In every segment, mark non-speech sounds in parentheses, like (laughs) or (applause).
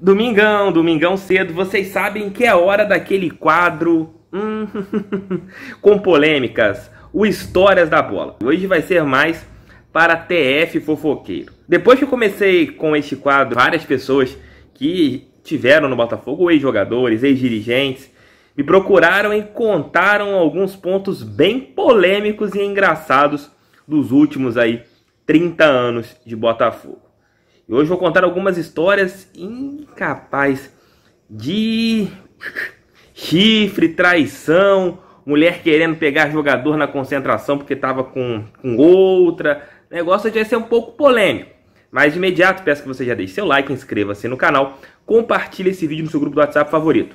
Domingão, domingão cedo, vocês sabem que é hora daquele quadro hum, (laughs) com polêmicas, o Histórias da Bola. Hoje vai ser mais para TF Fofoqueiro. Depois que eu comecei com este quadro, várias pessoas que tiveram no Botafogo, ex-jogadores, ex-dirigentes, me procuraram e contaram alguns pontos bem polêmicos e engraçados dos últimos aí 30 anos de Botafogo. E hoje vou contar algumas histórias incapaz de chifre, traição, mulher querendo pegar jogador na concentração porque estava com, com outra. O negócio já vai ser um pouco polêmico. Mas de imediato peço que você já deixe seu like, inscreva-se no canal, compartilhe esse vídeo no seu grupo do WhatsApp favorito.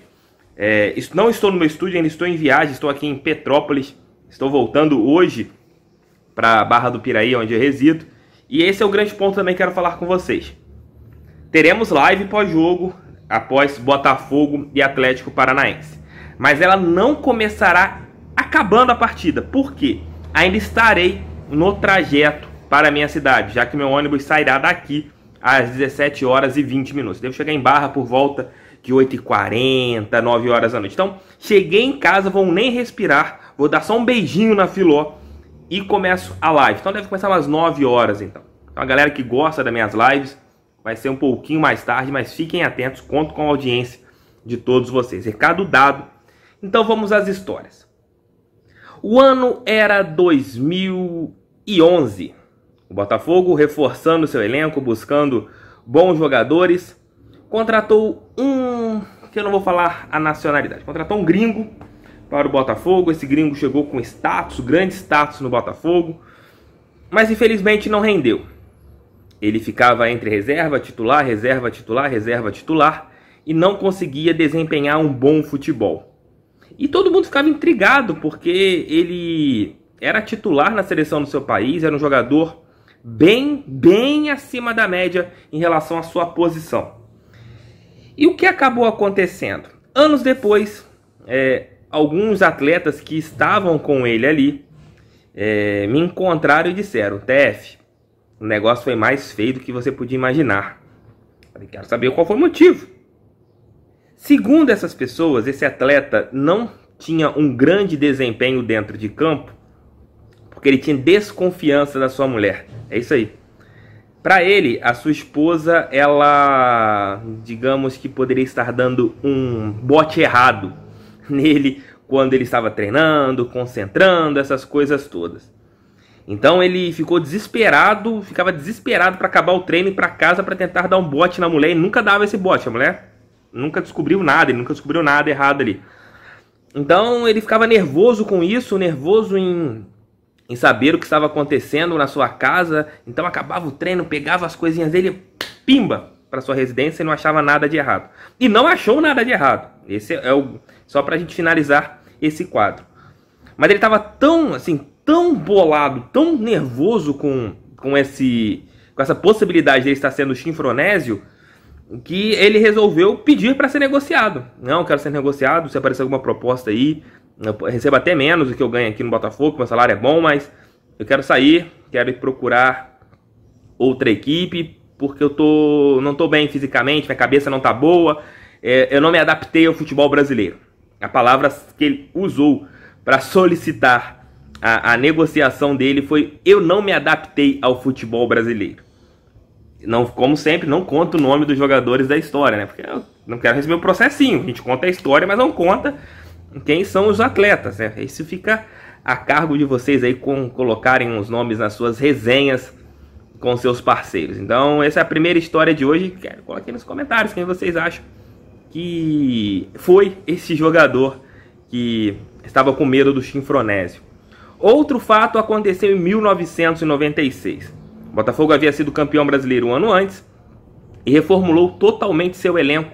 É, não estou no meu estúdio, ainda estou em viagem, estou aqui em Petrópolis, estou voltando hoje para a Barra do Piraí, onde eu resido. E esse é o grande ponto também que quero falar com vocês. Teremos live pós-jogo após Botafogo e Atlético Paranaense. Mas ela não começará acabando a partida. Por quê? Ainda estarei no trajeto para a minha cidade, já que meu ônibus sairá daqui às 17 horas e 20 minutos. Devo chegar em Barra por volta de 8h40, 9 horas da noite. Então, cheguei em casa, vou nem respirar, vou dar só um beijinho na Filó e começo a live. Então deve começar umas 9 horas então. Então a galera que gosta das minhas lives vai ser um pouquinho mais tarde, mas fiquem atentos, conto com a audiência de todos vocês. Recado dado. Então vamos às histórias. O ano era 2011. O Botafogo, reforçando seu elenco, buscando bons jogadores, contratou um, que eu não vou falar a nacionalidade, contratou um gringo para o Botafogo. Esse gringo chegou com status, grande status no Botafogo, mas infelizmente não rendeu. Ele ficava entre reserva, titular, reserva, titular, reserva, titular e não conseguia desempenhar um bom futebol. E todo mundo ficava intrigado porque ele era titular na seleção do seu país, era um jogador bem, bem acima da média em relação à sua posição. E o que acabou acontecendo? Anos depois, é, alguns atletas que estavam com ele ali é, me encontraram e disseram: TF, o negócio foi mais feio do que você podia imaginar. Falei, quero saber qual foi o motivo. Segundo essas pessoas, esse atleta não tinha um grande desempenho dentro de campo porque ele tinha desconfiança da sua mulher. É isso aí. Para ele, a sua esposa, ela, digamos que poderia estar dando um bote errado (laughs) nele quando ele estava treinando, concentrando, essas coisas todas. Então ele ficou desesperado, ficava desesperado para acabar o treino e para casa para tentar dar um bote na mulher e nunca dava esse bote. A mulher nunca descobriu nada, ele nunca descobriu nada errado ali. Então ele ficava nervoso com isso, nervoso em, em saber o que estava acontecendo na sua casa. Então acabava o treino, pegava as coisinhas dele, pimba, para sua residência e não achava nada de errado. E não achou nada de errado. Esse é o só para a gente finalizar esse quadro. Mas ele estava tão assim, tão bolado, tão nervoso com com esse com essa possibilidade de ele estar sendo chinfronésio que ele resolveu pedir para ser negociado. Não, quero ser negociado, se aparecer alguma proposta aí, eu recebo até menos do que eu ganho aqui no Botafogo, meu salário é bom, mas eu quero sair, quero ir procurar outra equipe, porque eu tô, não tô bem fisicamente, minha cabeça não tá boa, é, eu não me adaptei ao futebol brasileiro. A palavra que ele usou para solicitar a, a negociação dele foi: eu não me adaptei ao futebol brasileiro não, como sempre, não conta o nome dos jogadores da história, né? Porque eu não quero receber o um processinho. A gente conta a história, mas não conta quem são os atletas, né? Isso fica a cargo de vocês aí com colocarem os nomes nas suas resenhas com seus parceiros. Então, essa é a primeira história de hoje. Quero colocar nos comentários quem vocês acham que foi esse jogador que estava com medo do Chinfronésio. Outro fato aconteceu em 1996. O Botafogo havia sido campeão brasileiro um ano antes e reformulou totalmente seu elenco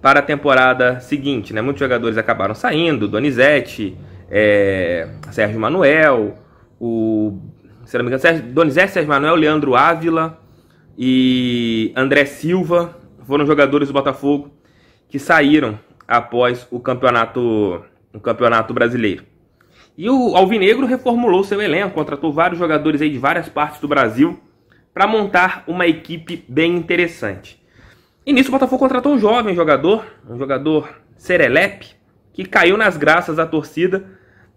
para a temporada seguinte. Né? Muitos jogadores acabaram saindo, Donizete, é, Sérgio Manuel, o se não me engano, Sérgio, Donizete, Sérgio Manuel, Leandro Ávila e André Silva foram jogadores do Botafogo que saíram após o campeonato, o campeonato brasileiro. E o Alvinegro reformulou seu elenco, contratou vários jogadores aí de várias partes do Brasil para montar uma equipe bem interessante. E nisso o Botafogo contratou um jovem jogador, um jogador Serelepe, que caiu nas graças da torcida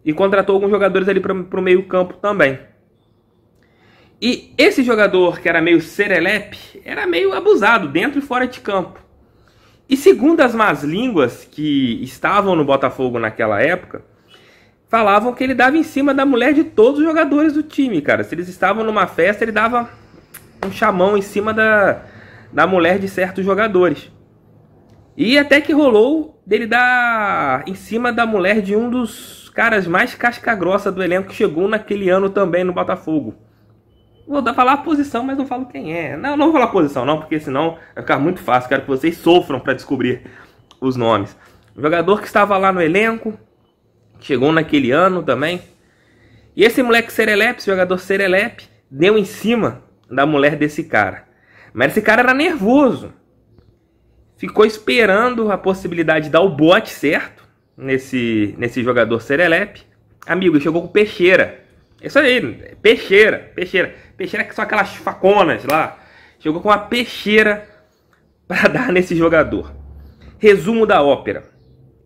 e contratou alguns jogadores ali para o meio campo também. E esse jogador que era meio serelepe, era meio abusado dentro e fora de campo. E segundo as más línguas que estavam no Botafogo naquela época, falavam que ele dava em cima da mulher de todos os jogadores do time, cara. Se eles estavam numa festa, ele dava um chamão em cima da, da mulher de certos jogadores. E até que rolou dele dar em cima da mulher de um dos caras mais casca grossa do elenco que chegou naquele ano também no Botafogo. Vou falar a posição, mas não falo quem é. Não, não vou falar a posição não, porque senão vai ficar muito fácil. Quero que vocês sofram para descobrir os nomes. O jogador que estava lá no elenco, chegou naquele ano também. E esse moleque Serelepe, esse jogador Serelepe, deu em cima da mulher desse cara. Mas esse cara era nervoso. Ficou esperando a possibilidade de dar o bote certo nesse, nesse jogador Serelepe. Amigo, chegou com peixeira. Isso aí, peixeira, peixeira. Peixeira que são aquelas faconas lá. Chegou com uma peixeira (laughs) para dar nesse jogador. Resumo da ópera.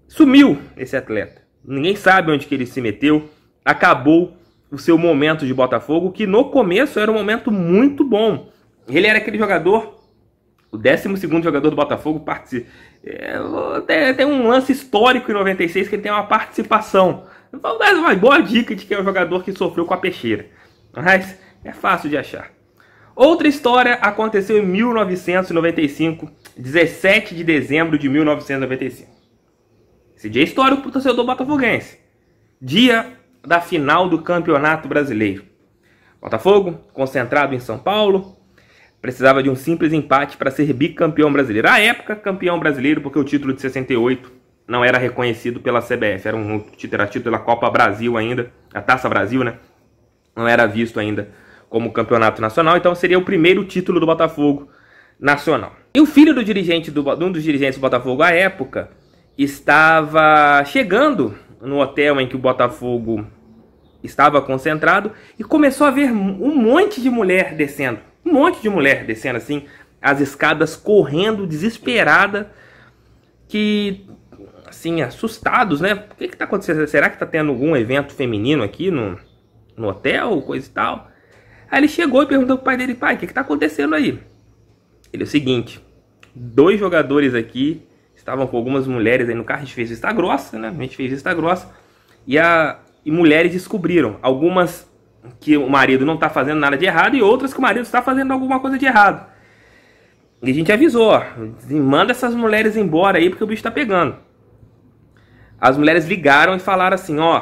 Sumiu esse atleta. Ninguém sabe onde que ele se meteu. Acabou o seu momento de Botafogo, que no começo era um momento muito bom. Ele era aquele jogador, o 12 jogador do Botafogo, participa é, tem, tem um lance histórico em 96 que ele tem uma participação Vou então, dar uma boa dica de que é um jogador que sofreu com a peixeira. Mas é fácil de achar. Outra história aconteceu em 1995, 17 de dezembro de 1995. Esse dia é histórico para o torcedor botafoguense. Dia da final do Campeonato Brasileiro. Botafogo, concentrado em São Paulo, precisava de um simples empate para ser bicampeão brasileiro. À época, campeão brasileiro, porque o título de 68 não era reconhecido pela CBF, era um era título da Copa Brasil ainda, a Taça Brasil, né? Não era visto ainda como campeonato nacional, então seria o primeiro título do Botafogo nacional. E o filho do dirigente do, de um dos dirigentes do Botafogo à época estava chegando no hotel em que o Botafogo estava concentrado e começou a ver um monte de mulher descendo, um monte de mulher descendo assim as escadas correndo desesperada que assim, assustados, né? O que que tá acontecendo? Será que tá tendo algum evento feminino aqui no, no hotel, coisa e tal? Aí ele chegou e perguntou pro pai dele, pai, o que que tá acontecendo aí? Ele, é o seguinte, dois jogadores aqui estavam com algumas mulheres aí no carro, a gente fez vista grossa, né? A gente fez vista grossa. E, a, e mulheres descobriram, algumas que o marido não tá fazendo nada de errado e outras que o marido está fazendo alguma coisa de errado. E a gente avisou, ó, manda essas mulheres embora aí porque o bicho tá pegando. As mulheres ligaram e falaram assim: ó,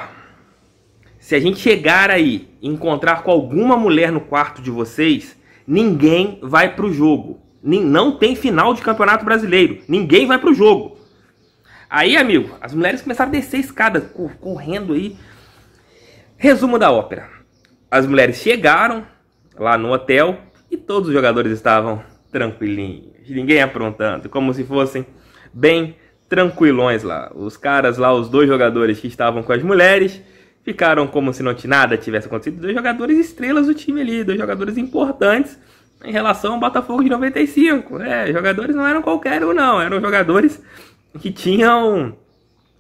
se a gente chegar aí e encontrar com alguma mulher no quarto de vocês, ninguém vai pro jogo. Não tem final de campeonato brasileiro. Ninguém vai pro jogo. Aí, amigo, as mulheres começaram a descer a escada, correndo aí. Resumo da ópera: as mulheres chegaram lá no hotel e todos os jogadores estavam tranquilinhos, ninguém aprontando, como se fossem bem tranquilões lá. Os caras lá, os dois jogadores que estavam com as mulheres, ficaram como se não nada tivesse acontecido. Dois jogadores estrelas do time ali, dois jogadores importantes em relação ao Botafogo de 95. É, jogadores não eram qualquer um, não. Eram jogadores que tinham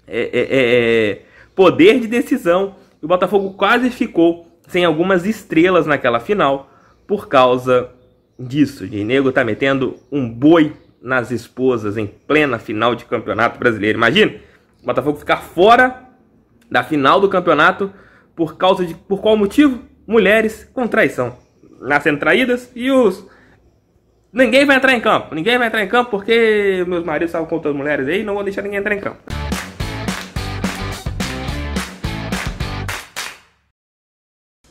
é, é, é, é poder de decisão. O Botafogo quase ficou sem algumas estrelas naquela final por causa disso. O nego tá metendo um boi nas esposas em plena final de campeonato brasileiro. Imagina o Botafogo ficar fora da final do campeonato por causa de por qual motivo? Mulheres com traição. Nascendo traídas e os ninguém vai entrar em campo. Ninguém vai entrar em campo porque meus maridos estavam com outras mulheres aí, não vou deixar ninguém entrar em campo.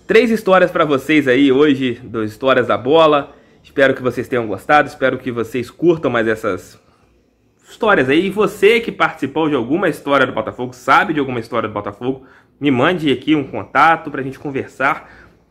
Três histórias para vocês aí hoje, duas histórias da bola. Espero que vocês tenham gostado, espero que vocês curtam mais essas histórias aí. E você que participou de alguma história do Botafogo, sabe de alguma história do Botafogo, me mande aqui um contato para a gente conversar.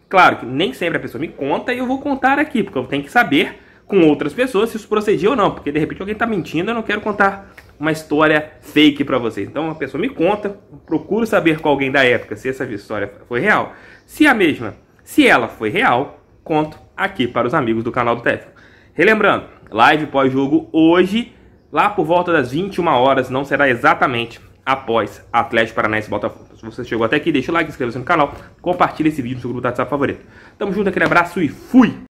Claro que nem sempre a pessoa me conta e eu vou contar aqui, porque eu tenho que saber com outras pessoas se isso procedia ou não, porque de repente alguém está mentindo, eu não quero contar uma história fake para vocês. Então a pessoa me conta, procuro saber com alguém da época se essa história foi real. Se a mesma, se ela foi real, conto aqui para os amigos do canal do Técnico. Relembrando, live pós-jogo hoje, lá por volta das 21 horas, não será exatamente após Atlético Paranaense e Botafogo. Se você chegou até aqui, deixa o like, inscreva-se no canal, compartilha esse vídeo no seu grupo do WhatsApp favorito. Tamo junto, aquele abraço e fui!